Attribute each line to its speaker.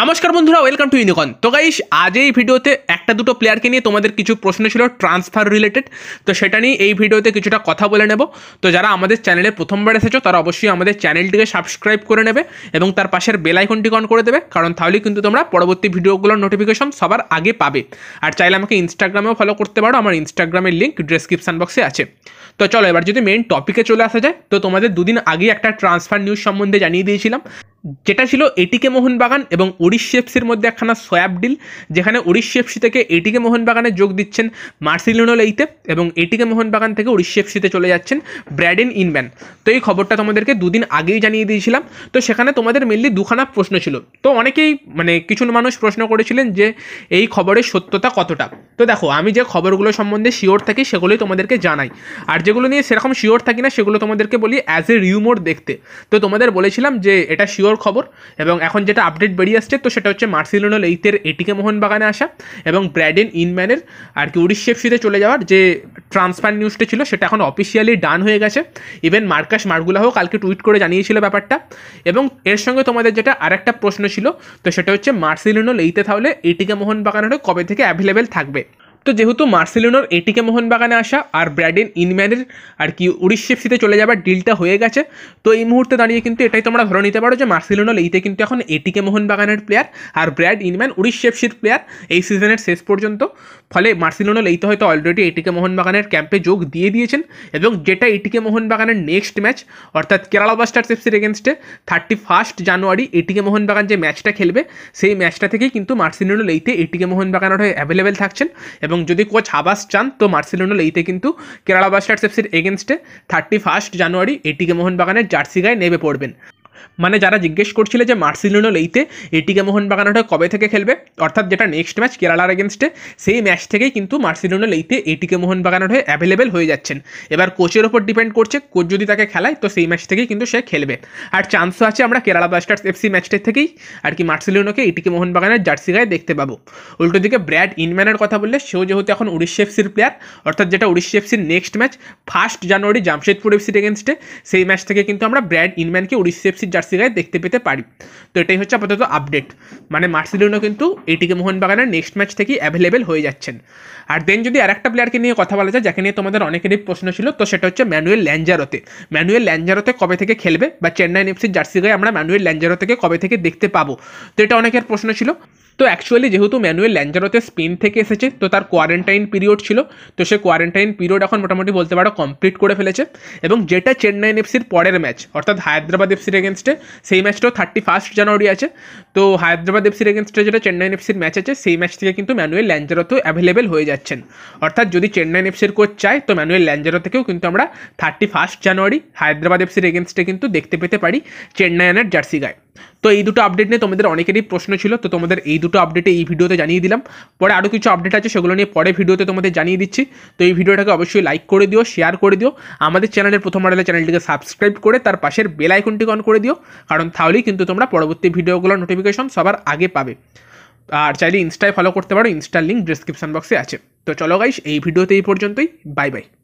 Speaker 1: নমস্কার বন্ধুরা welcome to ইউনিকন তো গাইস আজ এই ভিডিওতে একটা দুটো প্লেয়ারকে নিয়ে তোমাদের কিছু প্রশ্ন ছিল ট্রান্সফার রিলেটেড তো সেটা নিয়ে এই ভিডিওতে কিছুটা কথা বলে নেব তো যারা আমাদের চ্যানেলে প্রথমবার এসেছো তারা অবশ্যই আমাদের চ্যানেলটিকে সাবস্ক্রাইব করে নেবে এবং তার পাশের বেল আইকনটি অন করে দেবে কারণ তাহলে কিন্তু তোমরা পরবর্তী ভিডিওগুলোর নোটিফিকেশন সবার আগে পাবে আর চাইলে আমাকে ইনস্টাগ্রামেও ফলো করতে পারো আমার ইনস্টাগ্রামের লিঙ্ক ডিসক্রিপশান বক্সে আছে তো চলো এবার যদি মেন টপিকে চলে আসা যায় তো তোমাদের দুদিন আগে একটা ট্রান্সফার নিউজ সম্বন্ধে জানিয়ে দিয়েছিলাম যেটা ছিল এটিকে মোহনবাগান এবং ওড়িশেফসির মধ্যে একখানা সোয়াব ডিল যেখানে ওড়িশেফসি থেকে এটিকে মোহনবাগানে যোগ দিচ্ছেন মার্সিলিনো লেইতে এবং এটিকে মোহনবাগান থেকে ওড়িশেফসিতে চলে যাচ্ছেন ব্র্যাডেন ইনম্যান তো এই খবরটা তোমাদেরকে দুদিন আগেই জানিয়ে দিয়েছিলাম তো সেখানে তোমাদের মেনলি দুখানা প্রশ্ন ছিল তো অনেকেই মানে কিছু মানুষ প্রশ্ন করেছিলেন যে এই খবরের সত্যতা কতটা তো দেখো আমি যে খবরগুলো সম্বন্ধে শিওর থাকি সেগুলোই তোমাদেরকে জানাই আর যেগুলো নিয়ে সেরকম শিওর থাকি না সেগুলো তোমাদেরকে বলি অ্যাজ এ রিউমোর দেখতে তো তোমাদের বলেছিলাম যে এটা শিওর সুন্দর খবর এবং এখন যেটা আপডেট বেরিয়ে আসছে তো সেটা হচ্ছে মার্সিলোনো লেইতের এটিকে মোহনবাগানে আসা এবং ব্র্যাডেন ইনম্যানের আর কি উড়িষ্যেপসিতে চলে যাওয়ার যে ট্রান্সফার নিউজটা ছিল সেটা এখন অফিসিয়ালি ডান হয়ে গেছে ইভেন মার্কাস মার্গুলাহ কালকে টুইট করে জানিয়েছিল ব্যাপারটা এবং এর সঙ্গে তোমাদের যেটা আরেকটা প্রশ্ন ছিল তো সেটা হচ্ছে মার্সিলোনো লেইতে তাহলে এটিকে মোহনবাগানের কবে থেকে অ্যাভেলেবেল থাকবে তো যেহেতু মার্সেলিনোর এটিকে মোহনবাগানে আসা আর ব্র্যাডেন ইনম্যানের আর কি সিতে চলে যাবার ডিলটা হয়ে গেছে তো এই মুহূর্তে দাঁড়িয়ে কিন্তু এটাই তোমরা ধরে নিতে পারো যে মার্সেলিনো লেইতে কিন্তু এখন এটিকে মোহনবাগানের প্লেয়ার আর ব্র্যাড ইনম্যান সির প্লেয়ার এই সিজনের শেষ পর্যন্ত ফলে মার্সেলিনো লেইতে হয়তো অলরেডি এটিকে মোহনবাগানের ক্যাম্পে যোগ দিয়ে দিয়েছেন এবং যেটা এটিকে মোহনবাগানের নেক্সট ম্যাচ অর্থাৎ কেরালা ব্লাস্টার্স এফসির এগেনস্টে থার্টি ফার্স্ট জানুয়ারি এটিকে মোহনবাগান যে ম্যাচটা খেলবে সেই ম্যাচটা থেকেই কিন্তু মার্সেলিনো লেইতে এটিকে মোহনবাগানের হয়ে অ্যাভেলেবেল থাকছেন এবং এবং যদি কোচ আবাস চান তো মার্সেলোনো লেইতে কিন্তু কেরালা বাস্টার্স এফসির এগেনস্টে থার্টি ফার্স্ট জানুয়ারি এটিকে মোহনবাগানের জার্সি গায়ে নেমে পড়বেন মানে যারা জিজ্ঞেস করছিল যে মার্সিলিনো লেইতে এটিকে মোহনবাগান ওটা কবে থেকে খেলবে অর্থাৎ যেটা নেক্সট ম্যাচ কেরালার এগেনস্টে সেই ম্যাচ থেকেই কিন্তু মার্সিলিনো লেইতে এটিকে মোহনবাগান হয়ে অ্যাভেলেবেল হয়ে যাচ্ছেন এবার কোচের ওপর ডিপেন্ড করছে কোচ যদি তাকে খেলায় তো সেই ম্যাচ থেকেই কিন্তু সে খেলবে আর চান্সও আছে আমরা কেরালা ব্লাস্টার্স এফসি ম্যাচটার থেকেই আর কি মার্সিলোনোকে এটিকে মোহনবাগানের জার্সি গায়ে দেখতে পাবো উল্টো দিকে ব্র্যাড ইনম্যানের কথা বললে সেও যেহেতু এখন উড়িষ্যা এফসির প্লেয়ার অর্থাৎ যেটা উড়িষ্যা এফসির next match first January Jamshedpur এফসির এগেনস্টে সেই ম্যাচ থেকে কিন্তু আমরা ব্র্যাড ইনম্যানকে উড়িষ্যা এফসির জার্সি গায়ে দেখতে পেতে পারি তো এটাই হচ্ছে আপাতত আপডেট মানে মার্সেলিনো কিন্তু এটিকে মোহনবাগানের নেক্সট ম্যাচ থেকেই অ্যাভেলেবেল হয়ে যাচ্ছেন আর দেন যদি আরেকটা প্লেয়ারকে নিয়ে কথা বলা যায় যাকে নিয়ে তোমাদের অনেকেরই প্রশ্ন ছিল তো সেটা হচ্ছে ম্যানুয়েল ল্যাঞ্জারোতে ম্যানুয়েল ল্যাঞ্জারোতে কবে থেকে খেলবে বা চেন্নাই এফসির জার্সি গায়ে আমরা ম্যানুয়েল ল্যাঞ্জারোতেকে কবে থেকে দেখতে পাবো তো এটা অনেকের প্রশ্ন ছিল তো অ্যাকচুয়ালি যেহেতু ম্যানুয়েল ল্যাঞ্জারোতে স্পেন থেকে এসেছে তো তার কোয়ারেন্টাইন পিরিয়ড ছিল তো সে কোয়ারেন্টাইন পিরিয়ড এখন মোটামুটি বলতে পারো কমপ্লিট করে ফেলেছে এবং যেটা চেন্নাইন এফসির পরের ম্যাচ অর্থাৎ হায়দ্রাবাদ এফসির এগেনস্টে সেই ম্যাচটাও থার্টি ফার্স্ট জানুয়ারি আছে তো হায়দ্রাবাদ এফসির এগেনস্টে যেটা চেন্নাইন এফসির ম্যাচ আছে সেই ম্যাচ থেকে কিন্তু ম্যানুয়েল ল্যাঞ্জারোতেও অ্যাভেলেবেল হয়ে যাচ্ছেন অর্থাৎ যদি চেন্নাইন এফসির কোচ চায় তো ম্যানুয়েল ল্যাঞ্জারো থেকেও কিন্তু আমরা থার্টি ফার্স্ট জানুয়ারি হায়দ্রাবাদ এফসির এগেনস্টে কিন্তু দেখতে পেতে পারি চেন্নাইনের জার্সি গায়ে তো এই দুটো আপডেট নিয়ে তোমাদের অনেকেরই প্রশ্ন ছিল তো তোমাদের এই দুটো আপডেটে এই ভিডিওতে জানিয়ে দিলাম পরে আরও কিছু আপডেট আছে সেগুলো নিয়ে পরে ভিডিওতে তোমাদের জানিয়ে দিচ্ছি তো এই ভিডিওটাকে অবশ্যই লাইক করে দিও শেয়ার করে দিও আমাদের চ্যানেলের প্রথম মডেলের চ্যানেলটিকে সাবস্ক্রাইব করে তার পাশের বেলাইকনটি অন করে দিও কারণ তাহলেই কিন্তু তোমরা পরবর্তী ভিডিওগুলোর নোটিফিকেশন সবার আগে পাবে আর চাইলে ইনস্টায় ফলো করতে পারো ইনস্টার লিঙ্ক ডিসক্রিপশান বক্সে আছে তো চলো গাইস এই ভিডিওতে এই পর্যন্তই বাই বাই